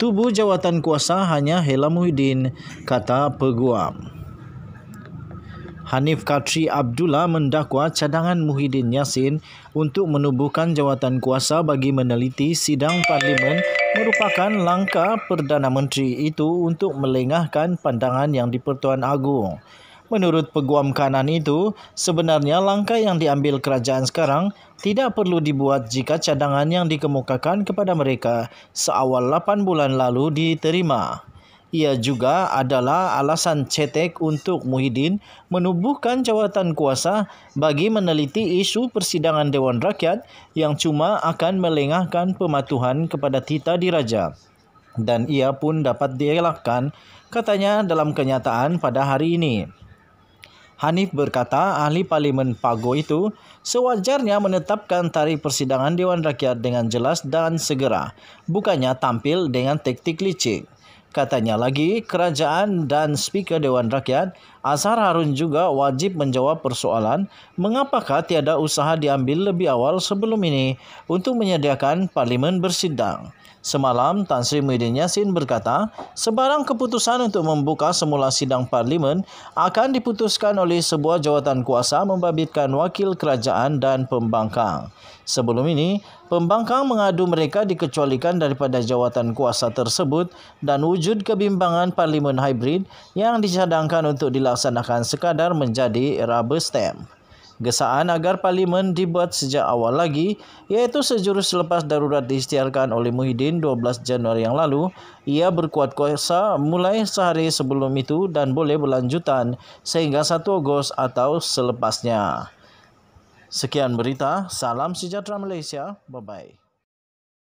tubuh jawatan kuasa hanya Hela Muhyiddin, kata peguam. Hanif Katri Abdullah mendakwa cadangan Muhyiddin Yassin untuk menubuhkan jawatan kuasa bagi meneliti sidang parlimen merupakan langkah Perdana Menteri itu untuk melengahkan pandangan yang di Pertuan Agong. Menurut peguam kanan itu, sebenarnya langkah yang diambil kerajaan sekarang tidak perlu dibuat jika cadangan yang dikemukakan kepada mereka seawal 8 bulan lalu diterima. Ia juga adalah alasan cetek untuk Muhyiddin menubuhkan jawatan kuasa bagi meneliti isu persidangan Dewan Rakyat yang cuma akan melengahkan pematuhan kepada tita diraja. Dan ia pun dapat dielakkan katanya dalam kenyataan pada hari ini. Hanif berkata ahli parlimen Pago itu sewajarnya menetapkan tarikh persidangan Dewan Rakyat dengan jelas dan segera, bukannya tampil dengan taktik licik. Katanya lagi, kerajaan dan speaker Dewan Rakyat Azhar Harun juga wajib menjawab persoalan mengapakah tiada usaha diambil lebih awal sebelum ini untuk menyediakan parlimen bersidang. Semalam, Tan Sri Muhyiddin Yassin berkata, sebarang keputusan untuk membuka semula sidang parlimen akan diputuskan oleh sebuah jawatan kuasa membabitkan wakil kerajaan dan pembangkang. Sebelum ini, pembangkang mengadu mereka dikecualikan daripada jawatan kuasa tersebut dan wujud wujud kebimbangan parlimen hybrid yang dicadangkan untuk dilaksanakan sekadar menjadi rubber stamp. Gesaan agar parlimen dibuat sejak awal lagi, iaitu sejurus selepas darurat diisytiharkan oleh Muhyiddin 12 Januari yang lalu, ia berkuat kuasa mulai sehari sebelum itu dan boleh berlanjutan sehingga 1 Ogos atau selepasnya. Sekian berita, salam sejahtera Malaysia, bye-bye.